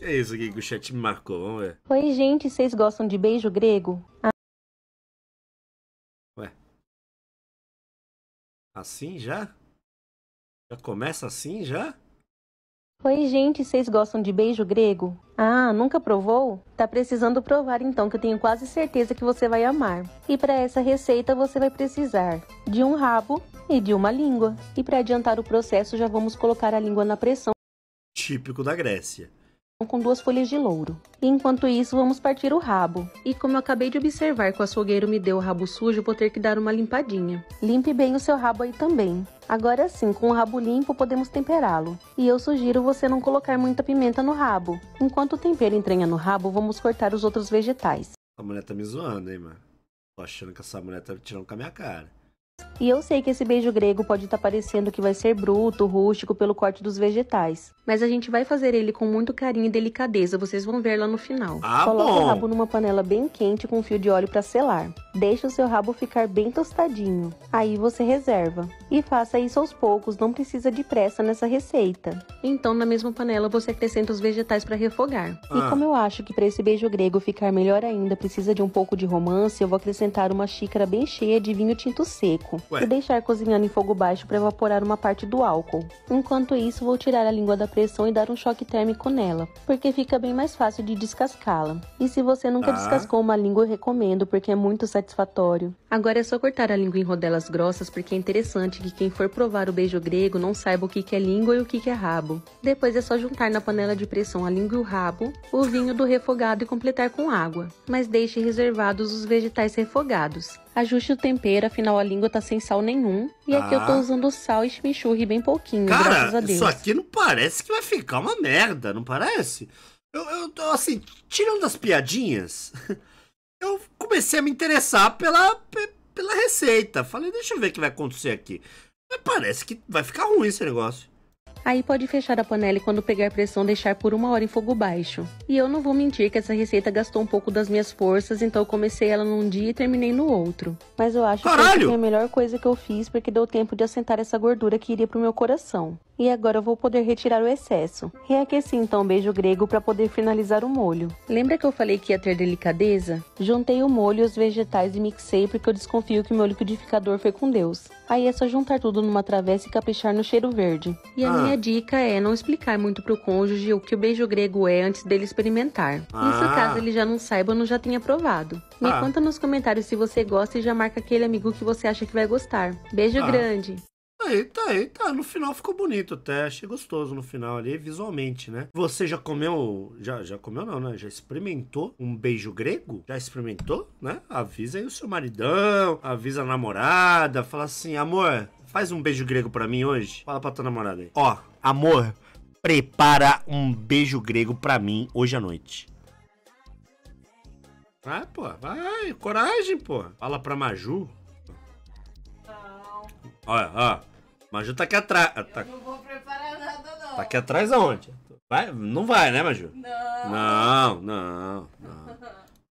É isso aqui que o chat me marcou, vamos ver. Oi, gente, vocês gostam de beijo grego? Ah. Ué. Assim já? Já começa assim já? Oi, gente, vocês gostam de beijo grego? Ah, nunca provou? Tá precisando provar então, que eu tenho quase certeza que você vai amar. E para essa receita você vai precisar de um rabo e de uma língua. E para adiantar o processo, já vamos colocar a língua na pressão. Típico da Grécia com duas folhas de louro. E enquanto isso, vamos partir o rabo. E como eu acabei de observar que o açougueiro me deu o rabo sujo, vou ter que dar uma limpadinha. Limpe bem o seu rabo aí também. Agora sim, com o rabo limpo, podemos temperá-lo. E eu sugiro você não colocar muita pimenta no rabo. Enquanto o tempero entranha no rabo, vamos cortar os outros vegetais. A mulher tá me zoando, hein, mano? Tô achando que essa mulher tá tirando com a minha cara. E eu sei que esse beijo grego pode estar tá parecendo que vai ser bruto, rústico pelo corte dos vegetais, mas a gente vai fazer ele com muito carinho e delicadeza, vocês vão ver lá no final. Ah, Coloca bom. o rabo numa panela bem quente com um fio de óleo para selar. Deixa o seu rabo ficar bem tostadinho. Aí você reserva. E faça isso aos poucos, não precisa de pressa nessa receita. Então, na mesma panela, você acrescenta os vegetais para refogar. Ah. E como eu acho que para esse beijo grego ficar melhor ainda, precisa de um pouco de romance, eu vou acrescentar uma xícara bem cheia de vinho tinto seco. Ué. e deixar cozinhando em fogo baixo para evaporar uma parte do álcool. Enquanto isso, vou tirar a língua da pressão e dar um choque térmico nela, porque fica bem mais fácil de descascá-la. E se você nunca ah. descascou uma língua, eu recomendo, porque é muito satisfatório. Agora é só cortar a língua em rodelas grossas, porque é interessante que quem for provar o beijo grego não saiba o que, que é língua e o que, que é rabo. Depois é só juntar na panela de pressão a língua e o rabo, o vinho do refogado e completar com água, mas deixe reservados os vegetais refogados. Ajuste o tempero, afinal a língua tá sem sal nenhum. E ah. aqui eu tô ah. usando sal e chimichurri bem pouquinho, Cara, graças a Deus. isso aqui não parece que vai ficar uma merda, não parece? Eu, eu assim, tirando as piadinhas, eu comecei a me interessar pela, pela receita. Falei, deixa eu ver o que vai acontecer aqui. Mas parece que vai ficar ruim esse negócio. Aí pode fechar a panela e quando pegar pressão deixar por uma hora em fogo baixo. E eu não vou mentir que essa receita gastou um pouco das minhas forças, então eu comecei ela num dia e terminei no outro. Mas eu acho Caralho! que foi a melhor coisa que eu fiz porque deu tempo de assentar essa gordura que iria pro meu coração e agora eu vou poder retirar o excesso. Reaqueci então o beijo grego para poder finalizar o molho. Lembra que eu falei que ia ter delicadeza? Juntei o molho, os vegetais e mixei porque eu desconfio que meu liquidificador foi com Deus. Aí é só juntar tudo numa travessa e caprichar no cheiro verde. E a ah. minha dica é não explicar muito pro cônjuge o que o beijo grego é antes dele experimentar. Ah. Isso caso ele já não saiba ou não já tenha provado. Me ah. conta nos comentários se você gosta e já marca aquele amigo que você acha que vai gostar. Beijo ah. grande! Tá aí, tá aí, tá. No final ficou bonito até. Achei gostoso no final ali, visualmente, né? Você já comeu. Já, já comeu, não, né? Já experimentou um beijo grego? Já experimentou, né? Avisa aí o seu maridão, avisa a namorada, fala assim, amor, faz um beijo grego pra mim hoje. Fala pra tua namorada aí. Ó, amor, prepara um beijo grego pra mim hoje à noite. Vai, pô, vai, coragem, pô. Fala pra Maju. Não. Olha, ó. Maju tá aqui atrás. Tá... não vou preparar nada, não. Tá aqui atrás aonde? Vai? Não vai, né, Maju? Não. Não, não, não.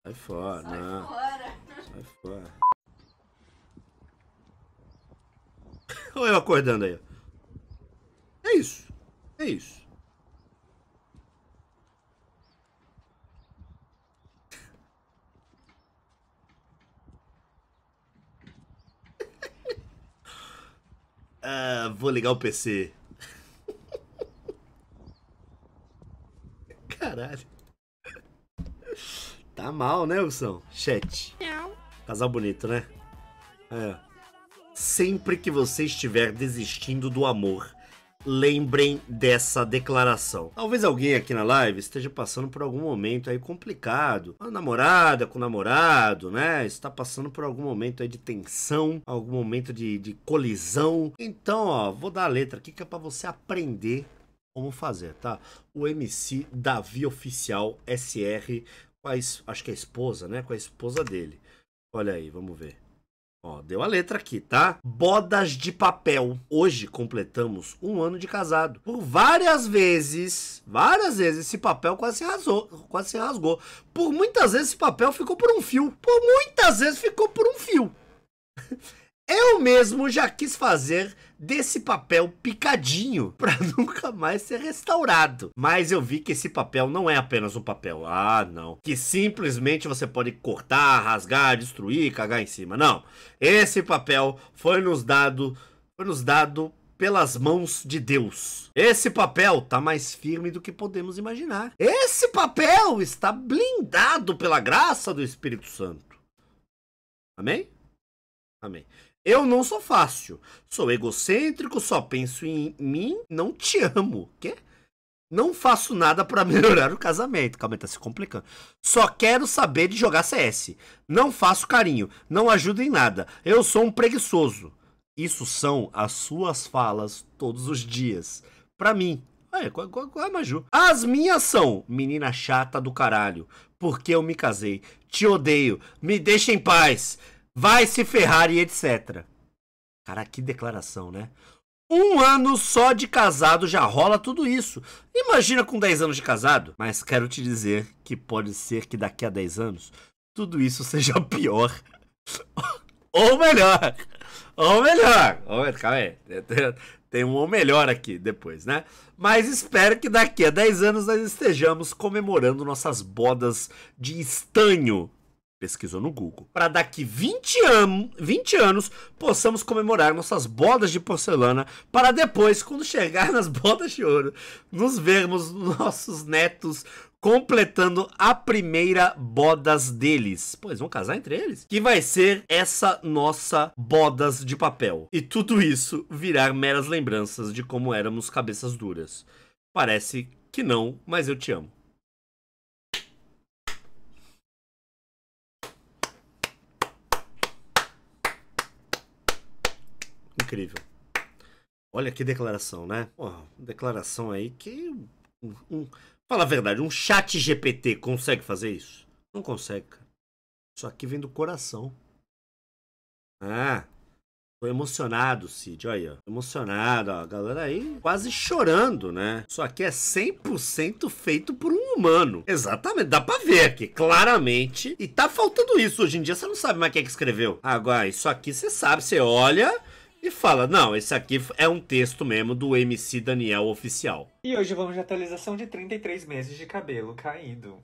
Sai fora, Sai não. fora. Sai fora. Olha eu acordando aí. É isso. É isso. Ah, vou ligar o PC. Caralho. Tá mal, né, Wilson? Chat. Casal bonito, né? É. Sempre que você estiver desistindo do amor, lembrem dessa declaração. Talvez alguém aqui na live esteja passando por algum momento aí complicado. Uma namorada com o namorado, né? Está passando por algum momento aí de tensão, algum momento de, de colisão. Então, ó, vou dar a letra aqui que é para você aprender como fazer, tá? O MC Davi Oficial SR, com a, acho que é a esposa, né? Com a esposa dele. Olha aí, vamos ver. Ó, deu a letra aqui, tá? Bodas de papel. Hoje completamos um ano de casado. Por várias vezes, várias vezes, esse papel quase se rasgou, quase se rasgou. Por muitas vezes esse papel ficou por um fio. Por muitas vezes ficou por um fio. Eu mesmo já quis fazer desse papel picadinho para nunca mais ser restaurado. Mas eu vi que esse papel não é apenas um papel. Ah, não. Que simplesmente você pode cortar, rasgar, destruir, cagar em cima. Não. Esse papel foi nos dado, foi nos dado pelas mãos de Deus. Esse papel tá mais firme do que podemos imaginar. Esse papel está blindado pela graça do Espírito Santo. Amém? Amém. Eu não sou fácil. Sou egocêntrico, só penso em mim, não te amo. Quê? Não faço nada para melhorar o casamento. Calma, tá se complicando. Só quero saber de jogar CS. Não faço carinho. Não ajudo em nada. Eu sou um preguiçoso. Isso são as suas falas todos os dias. Pra mim. Olha, qual, qual, qual é, Maju? As minhas são, menina chata do caralho. Porque eu me casei. Te odeio. Me deixa em paz vai se ferrar e etc. Cara, que declaração, né? Um ano só de casado já rola tudo isso. Imagina com 10 anos de casado. Mas quero te dizer que pode ser que daqui a 10 anos tudo isso seja pior. ou melhor. Ou melhor. Ou melhor. Calma aí. Tem um ou melhor aqui depois, né? Mas espero que daqui a 10 anos nós estejamos comemorando nossas bodas de estanho pesquisou no Google, para daqui 20, an 20 anos possamos comemorar nossas bodas de porcelana, para depois, quando chegar nas bodas de ouro, nos vermos nossos netos completando a primeira bodas deles. Pois vão casar entre eles? Que vai ser essa nossa bodas de papel. E tudo isso virar meras lembranças de como éramos cabeças duras. Parece que não, mas eu te amo. incrível. Olha que declaração, né? declaração aí que. Um, um, fala a verdade, um chat GPT consegue fazer isso? Não consegue, cara. Isso aqui vem do coração. Ah, Tô emocionado, Cid, olha aí, ó. Emocionado, ó. A galera aí quase chorando, né? Isso aqui é 100% feito por um humano. Exatamente, dá pra ver aqui, claramente. E tá faltando isso. Hoje em dia você não sabe mais quem é que escreveu. Agora, isso aqui você sabe, você olha e fala: não, esse aqui é um texto mesmo do MC Daniel oficial. E hoje vamos de atualização de 33 meses de cabelo caído.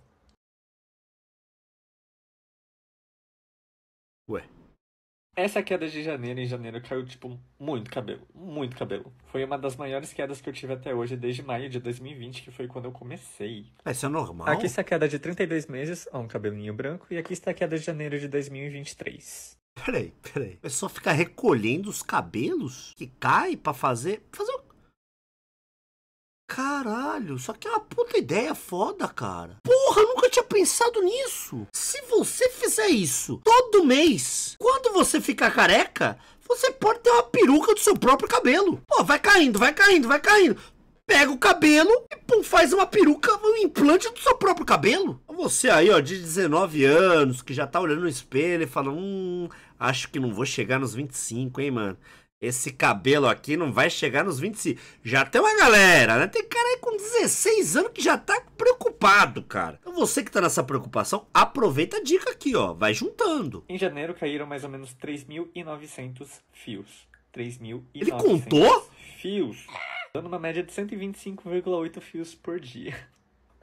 Ué. Essa queda de janeiro em janeiro caiu, tipo, muito cabelo. Muito cabelo. Foi uma das maiores quedas que eu tive até hoje, desde maio de 2020, que foi quando eu comecei. Ah, isso é normal. Aqui está a queda de 32 meses, ó, um cabelinho branco, e aqui está a queda de janeiro de 2023. Peraí, peraí. É só ficar recolhendo os cabelos que cai para fazer. Fazer o. Caralho, isso aqui é uma puta ideia foda, cara. Porra, eu nunca tinha pensado nisso. Se você fizer isso todo mês, quando você ficar careca, você pode ter uma peruca do seu próprio cabelo. Pô, vai caindo, vai caindo, vai caindo pega o cabelo e pum, faz uma peruca, um implante do seu próprio cabelo. Você aí, ó, de 19 anos, que já tá olhando no espelho e fala, hum, acho que não vou chegar nos 25, hein, mano. Esse cabelo aqui não vai chegar nos 25. Já tem uma galera, né? Tem cara aí com 16 anos que já tá preocupado, cara. Então você que tá nessa preocupação, aproveita a dica aqui, ó. Vai juntando. Em janeiro caíram mais ou menos 3.900 fios. 3.900 Ele contou? Fios dando uma média de 125,8 fios por dia.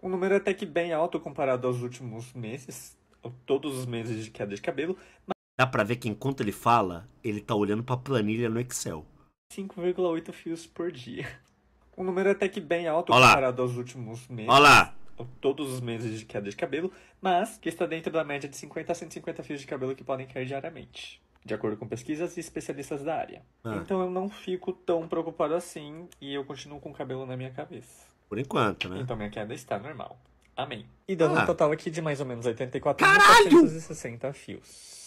Um número é até que bem alto comparado aos últimos meses, todos os meses de queda de cabelo. Mas... Dá pra ver que enquanto ele fala, ele tá olhando pra planilha no Excel. 5,8 fios por dia. Um número é até que bem alto Olá. comparado aos últimos meses. Olá! Todos os meses de queda de cabelo, mas que está dentro da média de 50 a 150 fios de cabelo que podem cair diariamente de acordo com pesquisas e especialistas da área. Ah. Então eu não fico tão preocupado assim e eu continuo com o cabelo na minha cabeça. Por enquanto, né? Então minha queda está normal. Amém. E dando ah. um total aqui de mais ou menos 84.460 fios.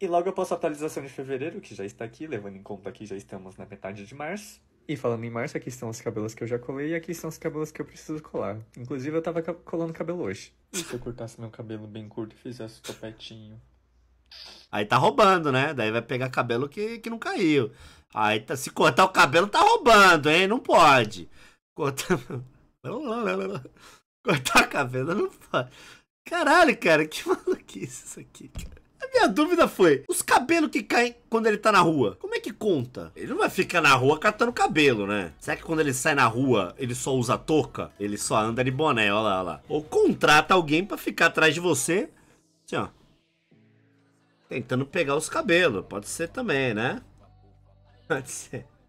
E logo após a atualização de fevereiro, que já está aqui, levando em conta que já estamos na metade de março, e falando em março, aqui estão os cabelos que eu já colei e aqui estão os cabelos que eu preciso colar. Inclusive, eu tava colando cabelo hoje. E se eu cortasse meu cabelo bem curto e fizesse o topetinho? Aí tá roubando, né? Daí vai pegar cabelo que, que não caiu. Aí tá, se cortar o cabelo, tá roubando, hein? Não pode. Cortar. Cortar cabelo não pode. Caralho, cara, que maluquice isso aqui, cara. A minha dúvida foi: os cabelos que caem quando ele tá na rua, como é que conta? Ele não vai ficar na rua catando cabelo, né? Será que quando ele sai na rua, ele só usa touca? Ele só anda de boné, olha lá, olha lá. Ou contrata alguém para ficar atrás de você, assim, ó. Tentando pegar os cabelos, pode ser também, né? Pode ser.